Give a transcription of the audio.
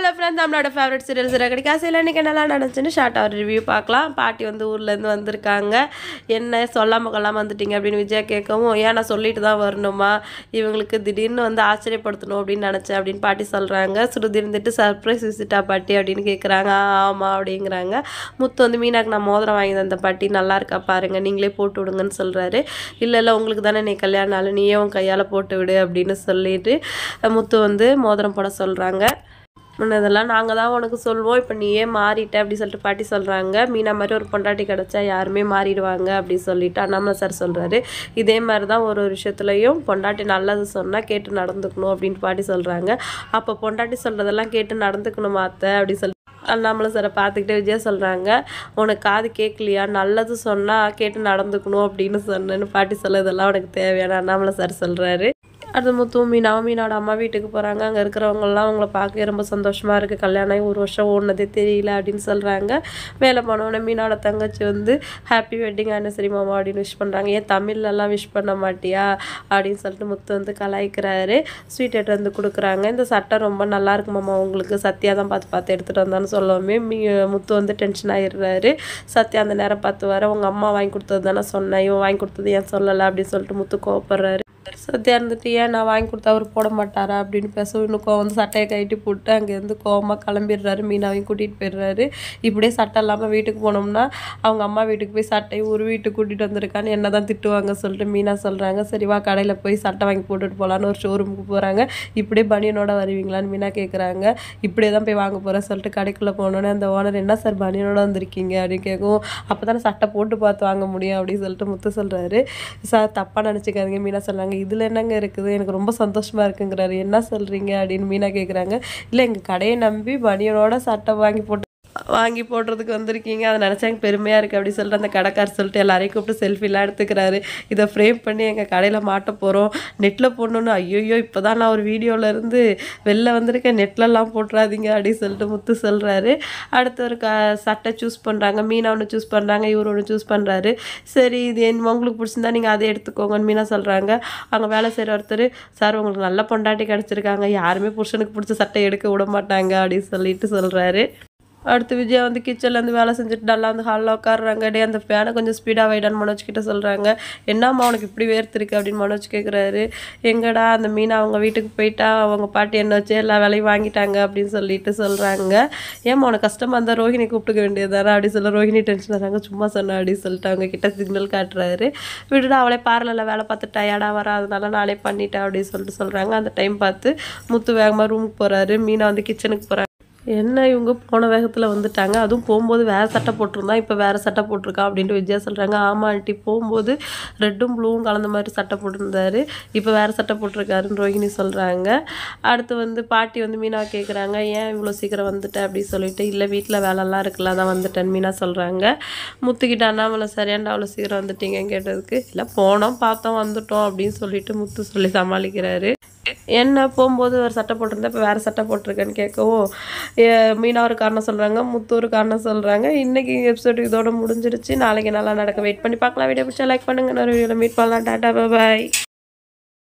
hello friends நம்மளோட favourite serials கிடைக்கா சில இன்றைக்கி நல்லா நினச்சின்னு ஷார்ட்டாக ஒரு ரிவ்யூ பார்க்கலாம் பாட்டி வந்து ஊர்லேருந்து வந்திருக்காங்க என்ன சொல்லாமல் கொள்ளாமல் வந்துட்டீங்க அப்படின்னு விஜயா கேட்கவும் ஏன் நான் சொல்லிட்டு தான் வரணுமா இவங்களுக்கு திடீர்னு வந்து ஆச்சரியப்படுத்தணும் அப்படின்னு நினச்சேன் அப்படின்னு பாட்டி சொல்கிறாங்க சுருதி இருந்துட்டு சர்ப்ரைஸ் விசிட்டா பாட்டி அப்படின்னு கேட்குறாங்க ஆமாம் அப்படிங்கிறாங்க முத்து வந்து மீனாக்கு நான் மோதிரம் வாங்கி தந்த பாட்டி நல்லா இருக்கா பாருங்கள் நீங்களே போட்டு விடுங்கன்னு சொல்கிறாரு இல்லை இல்லை உங்களுக்கு தானே நீ கல்யாணம் ஆளு நீயே உன் கையால் போட்டு விடு அப்படின்னு சொல்லிட்டு முத்து வந்து மோதிரம் போட சொல்கிறாங்க முன்னதெல்லாம் நாங்கள் தான் உனக்கு சொல்வோம் இப்போ நீ ஏன் மாறிட்ட அப்படி சொல்லிட்டு பாட்டி சொல்கிறாங்க மீனா மாதிரி ஒரு பொண்டாட்டி கிடச்சா யாருமே மாறிடுவாங்க அப்படி சொல்லிட்டு அண்ணாமலை சார் சொல்கிறாரு இதே மாதிரி தான் ஒரு ஒரு விஷயத்துலையும் பொண்டாட்டி நல்லது சொன்னால் கேட்டு நடந்துக்கணும் அப்படின்ட்டு பாட்டி சொல்கிறாங்க அப்போ பொண்டாட்டி சொல்கிறதெல்லாம் கேட்டு நடந்துக்கணும் மாத்த அப்படி சொல்லி அண்ணாமலை சாரை பார்த்துக்கிட்டே விஜயா சொல்கிறாங்க உனக்கு காது கேட்கலையா நல்லது சொன்னால் கேட்டு நடந்துக்கணும் அப்படின்னு சொன்னேன்னு பாட்டி சொல்ல இதெல்லாம் உனக்கு தேவையான அண்ணாமலை சார் சொல்கிறாரு அடுத்து முத்து மீனாவும் மீனோட அம்மா வீட்டுக்கு போகிறாங்க அங்கே இருக்கிறவங்களாம் அவங்கள பார்க்கவே ரொம்ப சந்தோஷமாக இருக்குது கல்யாணம் ஆகி ஒரு வருஷம் ஓடினதே தெரியல அப்படின்னு சொல்கிறாங்க மேலே போனோடனே மீனோட தங்கச்சி வந்து ஹாப்பி வெட்டிங் ஆனிவர்சரி மாமா அப்படின்னு விஷ் பண்ணுறாங்க ஏன் தமிழ்லலாம் விஷ் பண்ண மாட்டியா அப்படின்னு சொல்லிட்டு முத்து வந்து கலாய்க்கிறாரு ஸ்வீட் எடுத்து வந்து கொடுக்குறாங்க இந்த சட்டை ரொம்ப நல்லா இருக்கு மாமா உங்களுக்கு சத்யா தான் பார்த்து பார்த்து எடுத்துகிட்டு வந்தான்னு சொல்லவுமே மீ முத்து வந்து டென்ஷன் ஆகிடுறாரு சத்யா அந்த நேரம் பார்த்து வர உங்கள் அம்மா வாங்கி கொடுத்தது தானே சொன்னேன் இவன் வாங்கி கொடுத்தது ஏன் சொல்லலை அப்படின்னு சொல்லிட்டு முத்து கோவப்படுறாரு சத்யா இருந்துட்டு ஏன் நான் வாங்கி கொடுத்தா அவர் போட மாட்டாரா அப்படின்னு பேச இன்னும் கோ வந்து சட்டையை கட்டி போட்டு அங்கேருந்து கோவமாக கிளம்பிடுறாரு மீனாவையும் கூட்டிகிட்டு போயிடுறாரு இப்படியே சட்டை இல்லாமல் வீட்டுக்கு போனோம்னா அவங்க அம்மா வீட்டுக்கு போய் சட்டையை ஒரு வீட்டுக்கு கூட்டிகிட்டு வந்திருக்கான்னு என்ன தான் திட்டுவாங்க சொல்லிட்டு மீனா சொல்கிறாங்க சரிவா கடையில் போய் சட்டை வாங்கி போட்டுட்டு போகலான்னு ஒரு ஷோரூமுக்கு போகிறாங்க இப்படியே பனியனோட வருவீங்களான்னு மீனா கேட்குறாங்க இப்படியே தான் போய் வாங்க போகிறேன் சொல்லிட்டு கடைக்குள்ளே போனோன்னே அந்த ஓனர் என்ன சார் பனியனோட வந்திருக்கீங்க அப்படின்னு கேட்கும் அப்போ தானே சட்டை போட்டு பார்த்து வாங்க முடியும் அப்படின்னு சொல்லிட்டு முத்து சொல்கிறாரு சார் தப்பாக நினச்சிக்காதீங்க மீனா சொல்கிறாங்க இதில் இதில் என்னங்க இருக்குது எனக்கு ரொம்ப சந்தோஷமாக இருக்குங்கிறாரு என்ன சொல்கிறீங்க அப்படின்னு மீனா கேட்குறாங்க இல்லை எங்கள் கடையை நம்பி பனியனோட சட்டை வாங்கி போட்டு வாங்கி போடுறதுக்கு வந்திருக்கீங்க அதை நினச்சாங்க பெருமையாக இருக்குது அப்படி சொல்லிட்டு அந்த கடைக்கார் சொல்லிட்டு எல்லாரையும் கூப்பிட்டு செல்ஃபிலாம் எடுத்துக்கிறாரு இதை ஃப்ரேம் பண்ணி எங்கள் கடையில் மாட்ட போகிறோம் நெட்டில் போடணுன்னு ஐயோயோ இப்போ தான் நான் ஒரு வீடியோவிலேருந்து வெளில வந்திருக்கேன் நெட்லலாம் போட்டுறாதீங்க அப்படின்னு சொல்லிட்டு முத்து சொல்கிறாரு அடுத்து ஒரு க சட்டை சூஸ் பண்ணுறாங்க மீனா ஒன்று சூஸ் பண்ணுறாங்க இவர் ஒன்று சூஸ் பண்ணுறாரு சரி இது என் உங்களுக்கு பிடிச்சிருந்தா நீங்கள் அதை எடுத்துக்கோங்கன்னு மீனா சொல்கிறாங்க அங்கே வேலை செய்கிற ஒருத்தர் சார் உங்களுக்கு நல்ல பொண்டாட்டி கிடச்சிருக்காங்க யாருமே புருஷனுக்கு பிடிச்ச சட்டை எடுக்க விட மாட்டாங்க அப்படின்னு சொல்லிட்டு சொல்கிறாரு அடுத்து விஜயா வந்து கிச்சன்லேருந்து வேலை செஞ்சுட்டு நல்லா வந்து ஹாலில் உட்காடுறாங்க டே அந்த ஃபேனை கொஞ்சம் ஸ்பீடாக வைடான்னு மனோஜ்கிட்ட சொல்கிறாங்க என்னம்மா உனக்கு இப்படி வேர்த்திருக்கு அப்படின்னு மனோஜ் கேட்குறாரு எங்கடா அந்த மீனை அவங்க வீட்டுக்கு போயிட்டா அவங்க பாட்டி என்ன வச்சு எல்லா வேலையும் வாங்கிட்டாங்க அப்படின்னு சொல்லிட்டு சொல்கிறாங்க ஏம்மா அவனை கஷ்டமாக இருந்தால் ரோஹினி கூப்பிட்டுக்க வேண்டியது அப்படின்னு சொல்ல ரோஹினி டென்ஷன் ஆகிறாங்க சும்மா சொன்ன அப்படின்னு சொல்லிட்டு அவங்க கிட்ட சிக்னல் காட்டுறாரு விடுடா அவளே பார்லரில் வேலை பார்த்து டயர்டாக வரா அதனால நாளே பண்ணிட்டேன் அப்படின்னு சொல்லிட்டு சொல்கிறாங்க அந்த டைம் பார்த்து முத்து வேகமாக ரூமுக்கு போகிறாரு மீனை வந்து கிச்சனுக்கு போகிறாங்க என்ன இவங்க போன வேகத்தில் வந்துட்டாங்க அதுவும் போகும்போது வேறு சட்டை போட்டிருந்தா இப்போ வேறு சட்டை போட்டிருக்கா அப்படின்ட்டு விஜயா சொல்கிறாங்க ஆமாம் ஆண்டி போகும்போது ரெட்டும் ப்ளூவும் கலந்த மாதிரி சட்டை போட்டிருந்தாரு இப்போ வேறு சட்டை போட்டிருக்காருன்னு ரோஹிணி சொல்கிறாங்க அடுத்து வந்து பாட்டி வந்து மீனா கேட்குறாங்க ஏன் இவ்வளோ சீக்கிரம் வந்துட்டேன் அப்படின்னு சொல்லிட்டு இல்லை வீட்டில் வேலைலாம் இருக்குல்ல தான் வந்துட்டேன்னு மீனா சொல்கிறாங்க முத்துக்கிட்ட அண்ணாமலை சரியாண்டா அவ்வளோ சீக்கிரம் வந்துட்டீங்கன்னு கேட்டதுக்கு இல்லை போனோம் பார்த்தோம் வந்துட்டோம் அப்படின்னு சொல்லிட்டு முத்து சொல்லி சமாளிக்கிறாரு என்ன போகும்போது ஒரு சட்டை போட்டிருந்தா இப்போ வேறு சட்டை போட்டிருக்கேன்னு கேட்கவும் மீனா ஒரு காரணம் சொல்கிறாங்க முத்து ஒரு காரணம் சொல்கிறாங்க இன்றைக்கி எபிசோடு இதோட முடிஞ்சிருச்சு நாளைக்கு நல்லா நடக்க வெயிட் பண்ணி பார்க்கலாம் வீடியோ பிடிச்சா லைக் பண்ணுங்கள் நான் வீடியோவில் மீட் பண்ணலாம் டாட்டா பாய்